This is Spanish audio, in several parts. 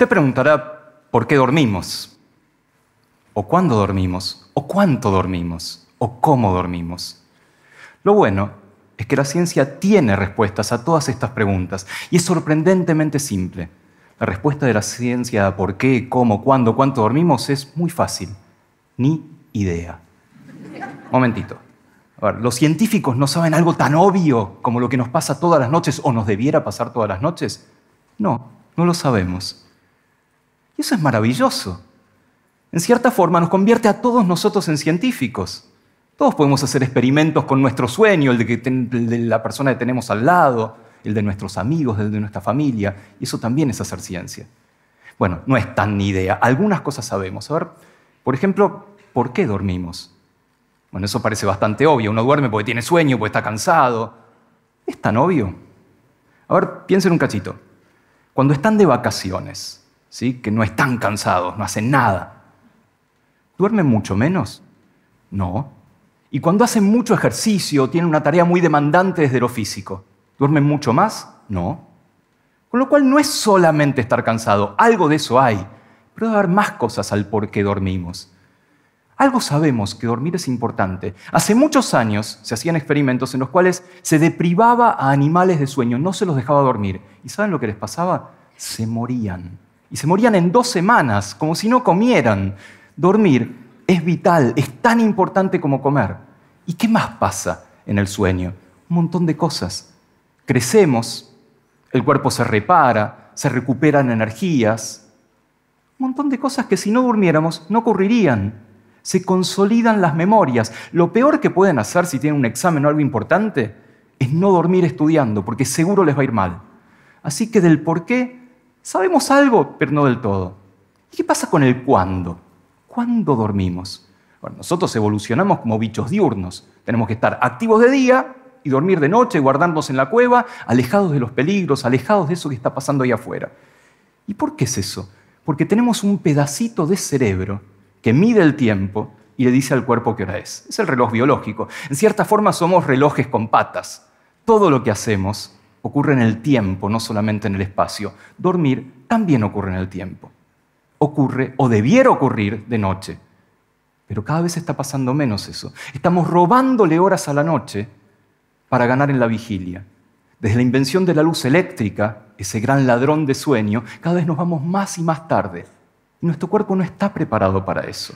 Usted preguntará por qué dormimos, o cuándo dormimos, o cuánto dormimos, o cómo dormimos. Lo bueno es que la ciencia tiene respuestas a todas estas preguntas y es sorprendentemente simple. La respuesta de la ciencia a por qué, cómo, cuándo, cuánto dormimos es muy fácil. Ni idea. Momentito. A ver, los científicos no saben algo tan obvio como lo que nos pasa todas las noches o nos debiera pasar todas las noches. No, no lo sabemos eso es maravilloso. En cierta forma nos convierte a todos nosotros en científicos. Todos podemos hacer experimentos con nuestro sueño, el de, la persona que tenemos al lado, el de nuestros amigos, el de nuestra familia. Y eso también es hacer ciencia. Bueno, no es tan ni idea. Algunas cosas sabemos. A ver, por ejemplo, ¿por qué dormimos? Bueno, eso parece bastante obvio. Uno duerme porque tiene sueño, porque está cansado. ¿Es tan obvio? A ver, piensen un cachito. Cuando están de vacaciones, ¿sí? que no están cansados, no hacen nada. ¿Duermen mucho menos? No. Y cuando hacen mucho ejercicio, tienen una tarea muy demandante desde lo físico, ¿duermen mucho más? No. Con lo cual no es solamente estar cansado, algo de eso hay, pero debe haber más cosas al por qué dormimos. Algo sabemos que dormir es importante. Hace muchos años se hacían experimentos en los cuales se deprivaba a animales de sueño, no se los dejaba dormir. ¿Y saben lo que les pasaba? Se morían y se morían en dos semanas, como si no comieran. Dormir es vital, es tan importante como comer. ¿Y qué más pasa en el sueño? Un montón de cosas. Crecemos, el cuerpo se repara, se recuperan energías. Un montón de cosas que si no durmiéramos no ocurrirían. Se consolidan las memorias. Lo peor que pueden hacer si tienen un examen o algo importante es no dormir estudiando, porque seguro les va a ir mal. Así que del por qué Sabemos algo, pero no del todo. ¿Y qué pasa con el cuándo? ¿Cuándo dormimos? Bueno, nosotros evolucionamos como bichos diurnos. Tenemos que estar activos de día y dormir de noche, guardándonos en la cueva, alejados de los peligros, alejados de eso que está pasando ahí afuera. ¿Y por qué es eso? Porque tenemos un pedacito de cerebro que mide el tiempo y le dice al cuerpo qué hora es. Es el reloj biológico. En cierta forma somos relojes con patas. Todo lo que hacemos ocurre en el tiempo, no solamente en el espacio. Dormir también ocurre en el tiempo. Ocurre o debiera ocurrir de noche. Pero cada vez está pasando menos eso. Estamos robándole horas a la noche para ganar en la vigilia. Desde la invención de la luz eléctrica, ese gran ladrón de sueño, cada vez nos vamos más y más tarde. Y nuestro cuerpo no está preparado para eso.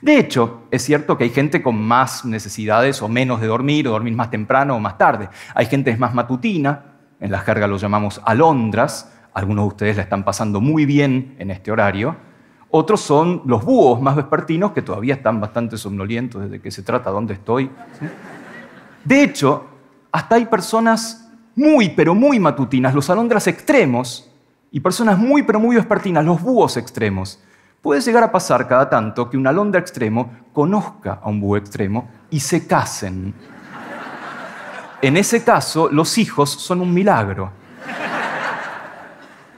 De hecho, es cierto que hay gente con más necesidades o menos de dormir, o dormir más temprano o más tarde. Hay gente es más matutina, en la jerga los llamamos alondras, algunos de ustedes la están pasando muy bien en este horario, otros son los búhos más vespertinos que todavía están bastante somnolientos desde que se trata dónde estoy. De hecho, hasta hay personas muy, pero muy matutinas, los alondras extremos, y personas muy, pero muy vespertinas, los búhos extremos. Puede llegar a pasar cada tanto que un alondra extremo conozca a un búho extremo y se casen en ese caso, los hijos son un milagro.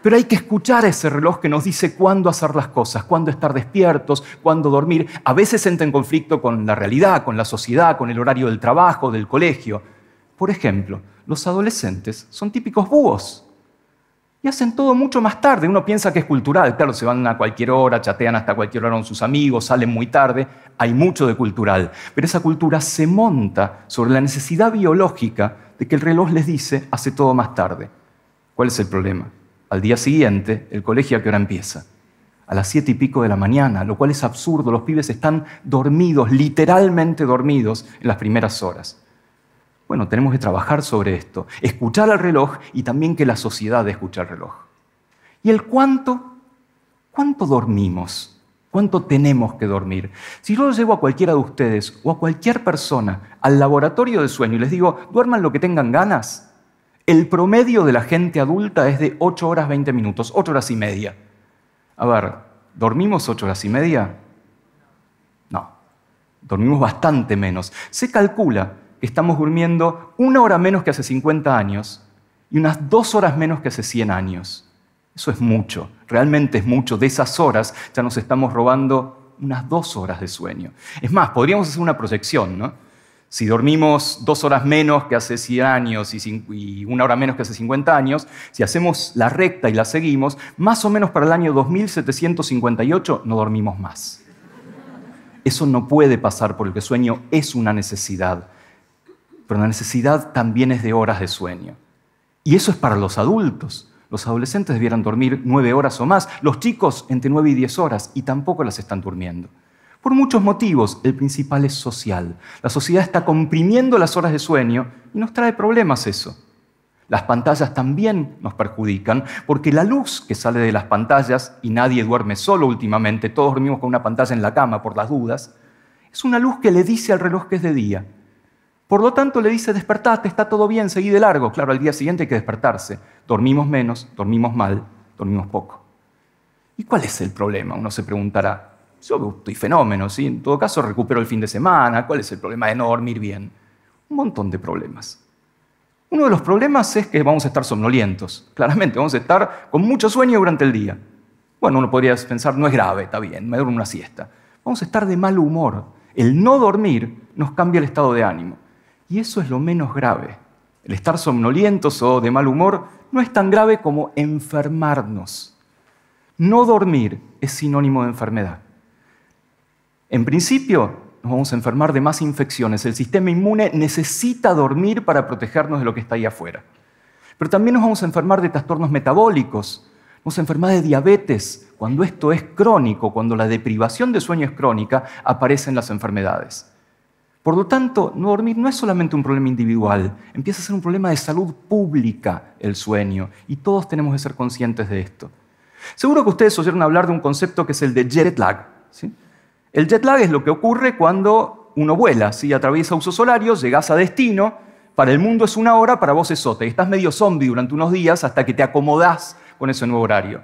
Pero hay que escuchar ese reloj que nos dice cuándo hacer las cosas, cuándo estar despiertos, cuándo dormir. A veces entra en conflicto con la realidad, con la sociedad, con el horario del trabajo, del colegio. Por ejemplo, los adolescentes son típicos búhos y hacen todo mucho más tarde. Uno piensa que es cultural, claro, se van a cualquier hora, chatean hasta cualquier hora con sus amigos, salen muy tarde, hay mucho de cultural, pero esa cultura se monta sobre la necesidad biológica de que el reloj les dice, hace todo más tarde. ¿Cuál es el problema? Al día siguiente, el colegio a qué hora empieza? A las siete y pico de la mañana, lo cual es absurdo, los pibes están dormidos, literalmente dormidos, en las primeras horas. Bueno, tenemos que trabajar sobre esto, escuchar al reloj y también que la sociedad escuche al reloj. ¿Y el cuánto? ¿Cuánto dormimos? ¿Cuánto tenemos que dormir? Si yo llevo a cualquiera de ustedes o a cualquier persona al laboratorio de sueño y les digo, duerman lo que tengan ganas, el promedio de la gente adulta es de 8 horas 20 minutos, 8 horas y media. A ver, ¿dormimos 8 horas y media? No, dormimos bastante menos. Se calcula estamos durmiendo una hora menos que hace 50 años y unas dos horas menos que hace 100 años. Eso es mucho, realmente es mucho. De esas horas ya nos estamos robando unas dos horas de sueño. Es más, podríamos hacer una proyección, ¿no? Si dormimos dos horas menos que hace 100 años y una hora menos que hace 50 años, si hacemos la recta y la seguimos, más o menos para el año 2758 no dormimos más. Eso no puede pasar porque el sueño es una necesidad pero la necesidad también es de horas de sueño. Y eso es para los adultos. Los adolescentes debieran dormir nueve horas o más, los chicos entre nueve y diez horas, y tampoco las están durmiendo. Por muchos motivos, el principal es social. La sociedad está comprimiendo las horas de sueño y nos trae problemas eso. Las pantallas también nos perjudican porque la luz que sale de las pantallas, y nadie duerme solo últimamente, todos dormimos con una pantalla en la cama por las dudas, es una luz que le dice al reloj que es de día. Por lo tanto, le dice, despertate, está todo bien, seguí de largo. Claro, al día siguiente hay que despertarse. Dormimos menos, dormimos mal, dormimos poco. ¿Y cuál es el problema? Uno se preguntará. Yo estoy fenómeno, ¿sí? En todo caso, recupero el fin de semana. ¿Cuál es el problema de no dormir bien? Un montón de problemas. Uno de los problemas es que vamos a estar somnolientos. Claramente, vamos a estar con mucho sueño durante el día. Bueno, uno podría pensar, no es grave, está bien, me duermo una siesta. Vamos a estar de mal humor. El no dormir nos cambia el estado de ánimo. Y eso es lo menos grave. El estar somnolientos o de mal humor no es tan grave como enfermarnos. No dormir es sinónimo de enfermedad. En principio, nos vamos a enfermar de más infecciones. El sistema inmune necesita dormir para protegernos de lo que está ahí afuera. Pero también nos vamos a enfermar de trastornos metabólicos, nos enfermar de diabetes. Cuando esto es crónico, cuando la deprivación de sueño es crónica, aparecen las enfermedades. Por lo tanto, no dormir no es solamente un problema individual, empieza a ser un problema de salud pública el sueño, y todos tenemos que ser conscientes de esto. Seguro que ustedes oyeron hablar de un concepto que es el de jet lag. El jet lag es lo que ocurre cuando uno vuela, si atraviesa usos horarios. llegas a destino, para el mundo es una hora, para vos es otra, y estás medio zombie durante unos días hasta que te acomodás con ese nuevo horario.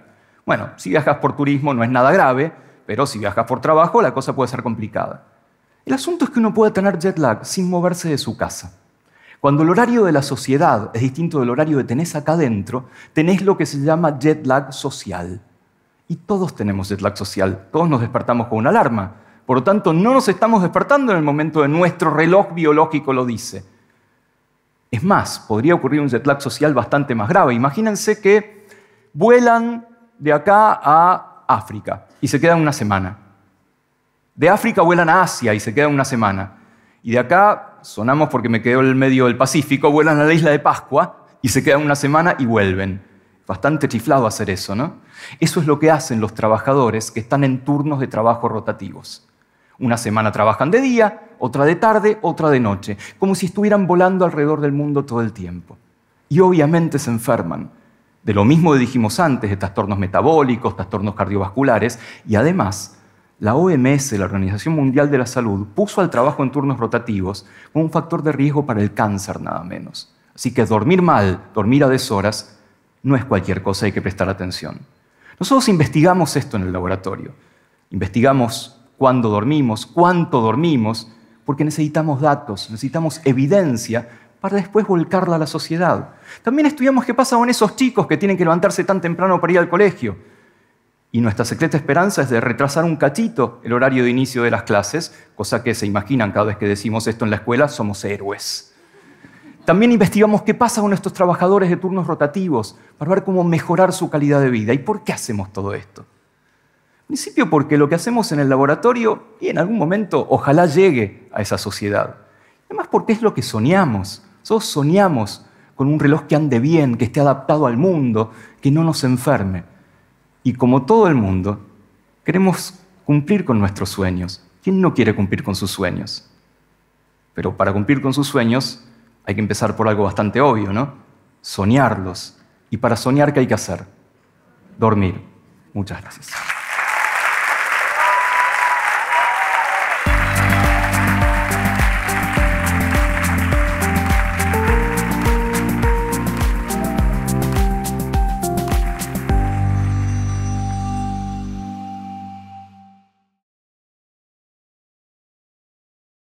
Bueno, si viajas por turismo no es nada grave, pero si viajas por trabajo la cosa puede ser complicada. El asunto es que uno puede tener jet lag sin moverse de su casa. Cuando el horario de la sociedad es distinto del horario que tenés acá adentro, tenés lo que se llama jet lag social. Y todos tenemos jet lag social, todos nos despertamos con una alarma. Por lo tanto, no nos estamos despertando en el momento de nuestro reloj biológico lo dice. Es más, podría ocurrir un jet lag social bastante más grave. Imagínense que vuelan de acá a África y se quedan una semana. De África vuelan a Asia y se quedan una semana. Y de acá, sonamos porque me quedo en el medio del Pacífico, vuelan a la isla de Pascua y se quedan una semana y vuelven. Bastante chiflado hacer eso, ¿no? Eso es lo que hacen los trabajadores que están en turnos de trabajo rotativos. Una semana trabajan de día, otra de tarde, otra de noche, como si estuvieran volando alrededor del mundo todo el tiempo. Y obviamente se enferman. De lo mismo que dijimos antes, de trastornos metabólicos, trastornos cardiovasculares, y además la OMS, la Organización Mundial de la Salud, puso al trabajo en turnos rotativos como un factor de riesgo para el cáncer nada menos. Así que dormir mal, dormir a deshoras, no es cualquier cosa, hay que prestar atención. Nosotros investigamos esto en el laboratorio. Investigamos cuándo dormimos, cuánto dormimos, porque necesitamos datos, necesitamos evidencia para después volcarla a la sociedad. También estudiamos qué pasa con esos chicos que tienen que levantarse tan temprano para ir al colegio y nuestra secreta esperanza es de retrasar un cachito el horario de inicio de las clases, cosa que se imaginan cada vez que decimos esto en la escuela, somos héroes. También investigamos qué pasa con nuestros trabajadores de turnos rotativos para ver cómo mejorar su calidad de vida y por qué hacemos todo esto. En principio porque lo que hacemos en el laboratorio y en algún momento ojalá llegue a esa sociedad. Además porque es lo que soñamos. Todos soñamos con un reloj que ande bien, que esté adaptado al mundo, que no nos enferme. Y como todo el mundo, queremos cumplir con nuestros sueños. ¿Quién no quiere cumplir con sus sueños? Pero para cumplir con sus sueños hay que empezar por algo bastante obvio, ¿no? Soñarlos. Y para soñar, ¿qué hay que hacer? Dormir. Muchas gracias.